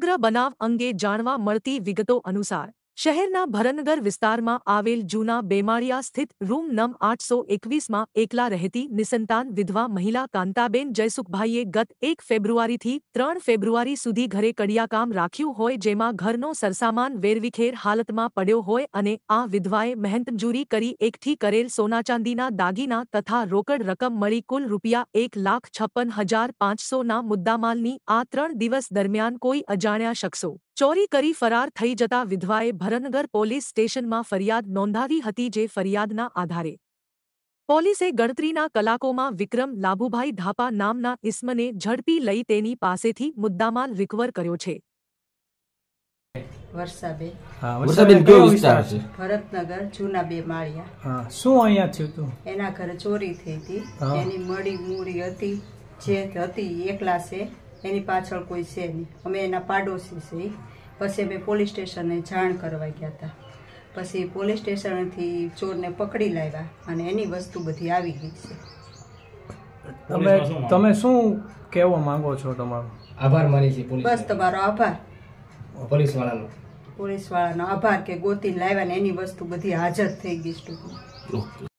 સમગ્ર બનાવ અંગે જાણવા મળતી વિગતો અનુસાર શહેરના ભરનગર વિસ્તારમાં આવેલ જૂના બેમાળિયા સ્થિત રૂમ નમ આઠસો એકવીસમાં એકલા રહેતી નિસંતાન વિધવા મહિલા કાંતાબેન જયસુખભાઈએ ગત એક ફેબ્રુઆરીથી ત્રણ ફેબ્રુઆરી સુધી ઘરે કડિયાકામ રાખ્યું હોય જેમાં ઘરનો સરસામાન વેરવિખેર હાલતમાં પડ્યો હોય અને આ વિધવાએ મહેનતમજૂરી કરી એકઠી કરેલ સોનાચાંદીના દાગીના તથા રોકડ રકમ મળી કુલ રૂપિયા એક લાખ છપ્પન હજાર પાંચસોના મુદ્દામાલની આ ત્રણ દિવસ દરમિયાન કોઈ અજાણ્યા શખ્સો ચોરી કરી ફરાર થઈ જતા વિધવાએ ભરતનગર પોલીસ સ્ટેશનમાં ફરિયાદ નોંધાવી હતી જે ફરિયાદના આધારે પોલીસે ગણતરીના કલાકોમાં વિક્રમ લાભુભાઈ ધાપા નામના ઇસ્મને ઝડપી લઈ તેની પાસેથી મુદ્દામાલ રિકવર કર્યો છે વર્ષાબેન હા વર્ષાબેન કયો વિસ્તાર છે ભરતનગર જૂના બે માળિયા હા શું અહીંયા થયું હતું એના ઘરે ચોરી થઈ હતી એની મળી મૂડી હતી જે હતી એકલા છે એની પાછળ કોઈ છે નહીં અમે એના પાડોશી છે પછી અમે પોલીસ સ્ટેશને જાણ કરવા ગયા હતા પછી પોલીસ સ્ટેશનથી ચોરને પકડી લાવ્યા અને એની વસ્તુ બધી આવી ગઈ છે તમે તમે શું કહેવા માંગો છો તમારો આભાર માની છે બસ તમારો આભાર પોલીસ વાળાનો પોલીસ વાળાનો આભાર કે ગોતી લાવ્યા ને એની વસ્તુ બધી હાજર થઈ ગઈ છે